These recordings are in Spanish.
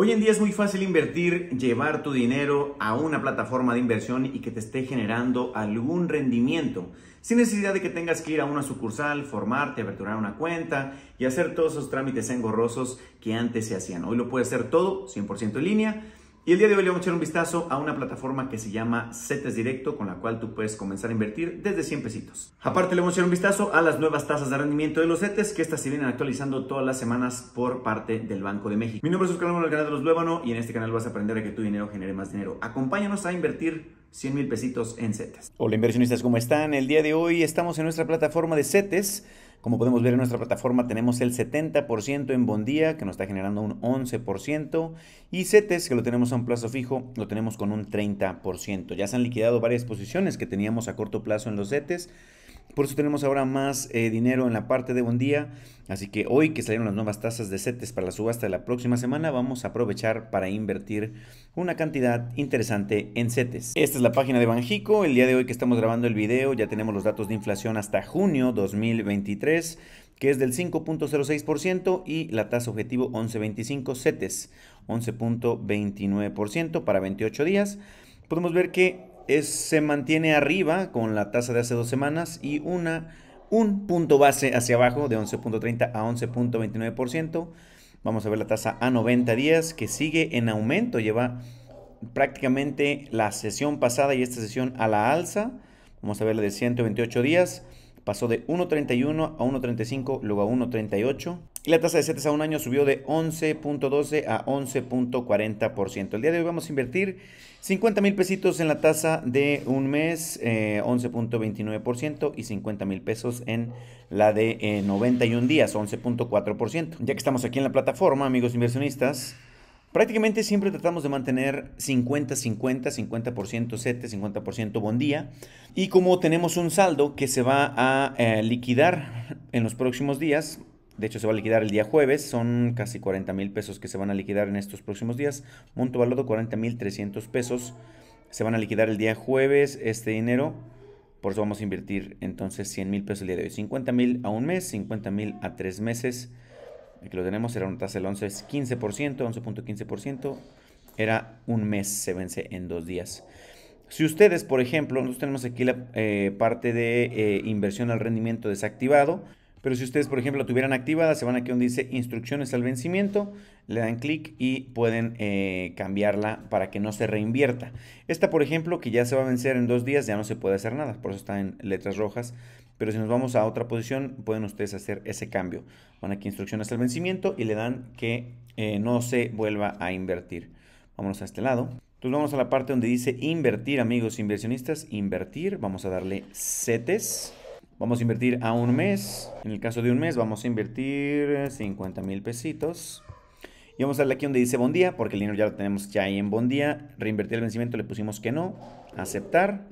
Hoy en día es muy fácil invertir, llevar tu dinero a una plataforma de inversión y que te esté generando algún rendimiento, sin necesidad de que tengas que ir a una sucursal, formarte, aperturar una cuenta y hacer todos esos trámites engorrosos que antes se hacían. Hoy lo puedes hacer todo 100% en línea y el día de hoy le vamos a echar un vistazo a una plataforma que se llama CETES Directo, con la cual tú puedes comenzar a invertir desde 100 pesitos. Aparte le vamos a echar un vistazo a las nuevas tasas de rendimiento de los CETES, que estas se vienen actualizando todas las semanas por parte del Banco de México. Mi nombre es Oscar López, del canal de los Luébano, y en este canal vas a aprender a que tu dinero genere más dinero. Acompáñanos a invertir 100 mil pesitos en CETES. Hola inversionistas, ¿cómo están? El día de hoy estamos en nuestra plataforma de CETES como podemos ver en nuestra plataforma tenemos el 70% en Bondía, que nos está generando un 11%, y CETES, que lo tenemos a un plazo fijo, lo tenemos con un 30%. Ya se han liquidado varias posiciones que teníamos a corto plazo en los CETES. Por eso tenemos ahora más eh, dinero en la parte de un día. Así que hoy que salieron las nuevas tasas de CETES para la subasta de la próxima semana, vamos a aprovechar para invertir una cantidad interesante en CETES. Esta es la página de Banjico. El día de hoy que estamos grabando el video ya tenemos los datos de inflación hasta junio 2023 que es del 5.06% y la tasa objetivo 11.25 CETES, 11.29% para 28 días. Podemos ver que se mantiene arriba con la tasa de hace dos semanas y una, un punto base hacia abajo de 11.30 a 11.29%. Vamos a ver la tasa a 90 días que sigue en aumento, lleva prácticamente la sesión pasada y esta sesión a la alza. Vamos a ver la de 128 días, pasó de 1.31 a 1.35, luego a 1.38. Y la tasa de setes a un año subió de 11.12 a 11.40%. El día de hoy vamos a invertir 50 mil pesitos en la tasa de un mes, 11.29%, eh, y 50 mil pesos en la de 91 eh, días, 11.4%. Ya que estamos aquí en la plataforma, amigos inversionistas, Prácticamente siempre tratamos de mantener 50-50, 50% sete, 50%, bon día. Y como tenemos un saldo que se va a eh, liquidar en los próximos días, de hecho, se va a liquidar el día jueves. Son casi 40 mil pesos que se van a liquidar en estos próximos días. Monto valorado 40 mil 300 pesos. Se van a liquidar el día jueves este dinero. Por eso vamos a invertir entonces 100 mil pesos el día de hoy. 50 mil a un mes, 50 mil a tres meses. Aquí lo tenemos, era una tasa del 11, 15%, 11.15%. Era un mes, se vence en dos días. Si ustedes, por ejemplo, nosotros tenemos aquí la eh, parte de eh, inversión al rendimiento desactivado. Pero si ustedes, por ejemplo, la tuvieran activada, se van aquí donde dice instrucciones al vencimiento, le dan clic y pueden eh, cambiarla para que no se reinvierta. Esta, por ejemplo, que ya se va a vencer en dos días, ya no se puede hacer nada, por eso está en letras rojas. Pero si nos vamos a otra posición, pueden ustedes hacer ese cambio. Van aquí instrucciones al vencimiento y le dan que eh, no se vuelva a invertir. Vámonos a este lado. Entonces vamos a la parte donde dice invertir, amigos inversionistas, invertir. Vamos a darle setes. Vamos a invertir a un mes. En el caso de un mes vamos a invertir 50 mil pesitos. Y vamos a darle aquí donde dice bondía. día, porque el dinero ya lo tenemos ya ahí en buen día. Reinvertir el vencimiento, le pusimos que no. Aceptar.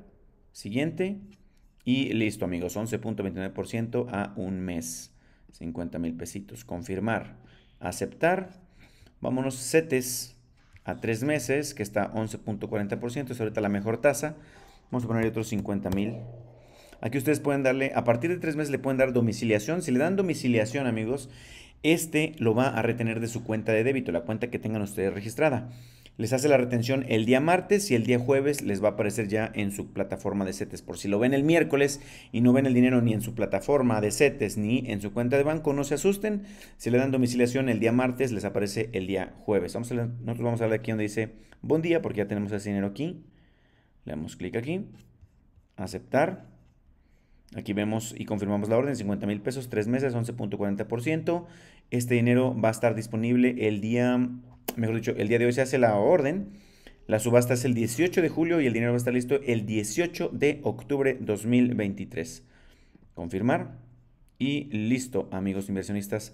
Siguiente. Y listo, amigos. 11.29% a un mes. 50 mil pesitos. Confirmar. Aceptar. Vámonos setes a tres meses, que está 11.40%. Es ahorita la mejor tasa. Vamos a poner otros 50 mil Aquí ustedes pueden darle, a partir de tres meses le pueden dar domiciliación. Si le dan domiciliación, amigos, este lo va a retener de su cuenta de débito, la cuenta que tengan ustedes registrada. Les hace la retención el día martes y el día jueves les va a aparecer ya en su plataforma de CETES. Por si lo ven el miércoles y no ven el dinero ni en su plataforma de CETES ni en su cuenta de banco, no se asusten. Si le dan domiciliación el día martes, les aparece el día jueves. Vamos a, nosotros vamos a ver aquí donde dice buen día porque ya tenemos ese dinero aquí. Le damos clic aquí, aceptar. Aquí vemos y confirmamos la orden, 50 mil pesos, 3 meses, 11.40%. Este dinero va a estar disponible el día, mejor dicho, el día de hoy se hace la orden. La subasta es el 18 de julio y el dinero va a estar listo el 18 de octubre 2023. Confirmar y listo, amigos inversionistas.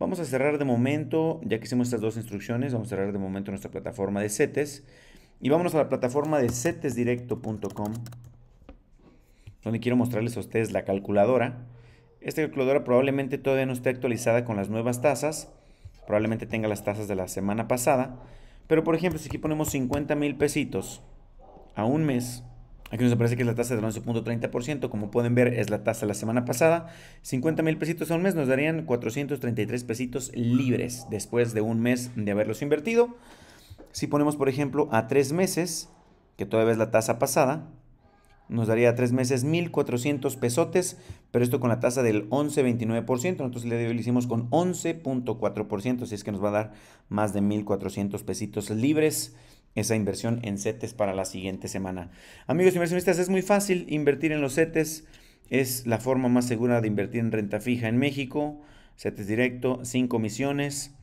Vamos a cerrar de momento, ya que hicimos estas dos instrucciones, vamos a cerrar de momento nuestra plataforma de CETES y vámonos a la plataforma de cetesdirecto.com donde quiero mostrarles a ustedes la calculadora. Esta calculadora probablemente todavía no esté actualizada con las nuevas tasas, probablemente tenga las tasas de la semana pasada, pero por ejemplo, si aquí ponemos 50 mil pesitos a un mes, aquí nos aparece que es la tasa del 11.30%, como pueden ver es la tasa de la semana pasada, 50 mil pesitos a un mes nos darían 433 pesitos libres después de un mes de haberlos invertido. Si ponemos por ejemplo a tres meses, que todavía es la tasa pasada, nos daría tres meses 1.400 pesotes, pero esto con la tasa del 11.29%, nosotros le, le hicimos con 11.4%, si es que nos va a dar más de 1.400 pesitos libres esa inversión en CETES para la siguiente semana. Amigos inversionistas, es muy fácil invertir en los CETES, es la forma más segura de invertir en renta fija en México, CETES directo, sin comisiones,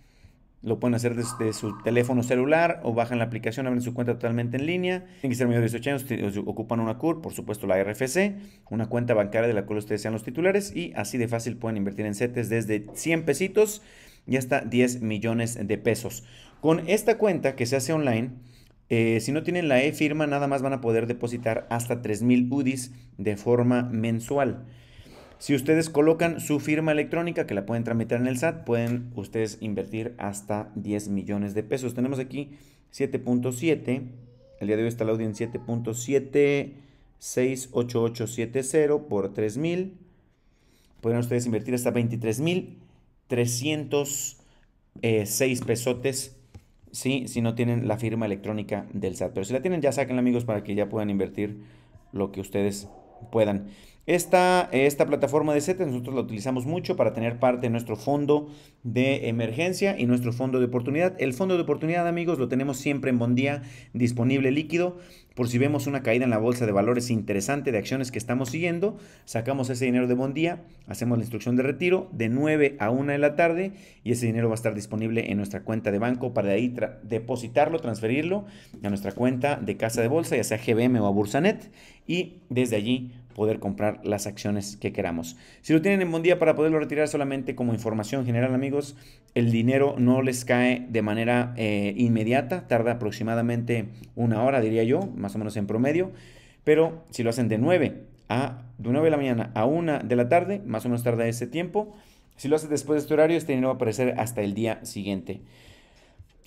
lo pueden hacer desde su teléfono celular o bajan la aplicación, abren su cuenta totalmente en línea. Tienen que ser mayores de 18 años, ocupan una CUR, por supuesto la RFC, una cuenta bancaria de la cual ustedes sean los titulares y así de fácil pueden invertir en CETES desde 100 pesitos y hasta 10 millones de pesos. Con esta cuenta que se hace online, eh, si no tienen la e-firma, nada más van a poder depositar hasta 3.000 UDIs de forma mensual. Si ustedes colocan su firma electrónica, que la pueden tramitar en el SAT, pueden ustedes invertir hasta 10 millones de pesos. Tenemos aquí 7.7, el día de hoy está el audio en 7.768870 por 3,000. Pueden ustedes invertir hasta 23,306 mil eh, pesotes. ¿sí? si no tienen la firma electrónica del SAT. Pero si la tienen, ya sáquenla, amigos, para que ya puedan invertir lo que ustedes puedan. Esta, esta, plataforma de CETES nosotros la utilizamos mucho para tener parte de nuestro fondo de emergencia y nuestro fondo de oportunidad. El fondo de oportunidad, amigos, lo tenemos siempre en Bondía disponible líquido. Por si vemos una caída en la bolsa de valores interesante de acciones que estamos siguiendo, sacamos ese dinero de Bondía, hacemos la instrucción de retiro de 9 a 1 de la tarde y ese dinero va a estar disponible en nuestra cuenta de banco para de ahí depositarlo, transferirlo a nuestra cuenta de casa de bolsa, ya sea GBM o a Bursanet y desde allí poder comprar las acciones que queramos. Si lo tienen en buen día para poderlo retirar solamente como información general, amigos, el dinero no les cae de manera eh, inmediata, tarda aproximadamente una hora, diría yo, más o menos en promedio, pero si lo hacen de 9 a de de la mañana a 1 de la tarde, más o menos tarda ese tiempo. Si lo hacen después de este horario, este dinero va a aparecer hasta el día siguiente.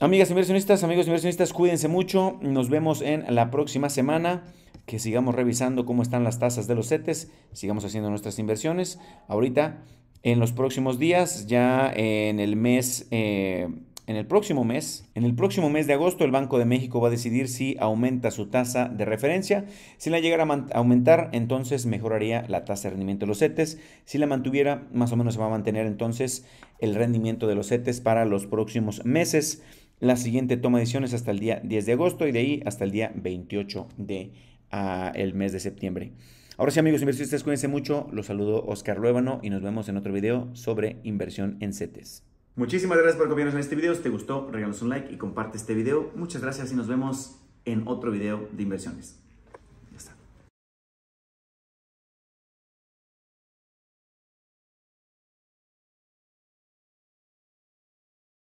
Amigas inversionistas, amigos inversionistas, cuídense mucho. Nos vemos en la próxima semana. Que sigamos revisando cómo están las tasas de los CETES, sigamos haciendo nuestras inversiones. Ahorita, en los próximos días, ya en el mes, eh, en el próximo mes, en el próximo mes de agosto, el Banco de México va a decidir si aumenta su tasa de referencia. Si la llegara a aumentar, entonces mejoraría la tasa de rendimiento de los CETES. Si la mantuviera, más o menos se va a mantener entonces el rendimiento de los CETES para los próximos meses. La siguiente toma de decisiones hasta el día 10 de agosto y de ahí hasta el día 28 de ah, mes de septiembre. Ahora sí, amigos inversionistas, cuídense mucho. Los saludo Oscar Luébano y nos vemos en otro video sobre inversión en CETES. Muchísimas gracias por acompañarnos en este video. Si te gustó, regálanos un like y comparte este video. Muchas gracias y nos vemos en otro video de inversiones.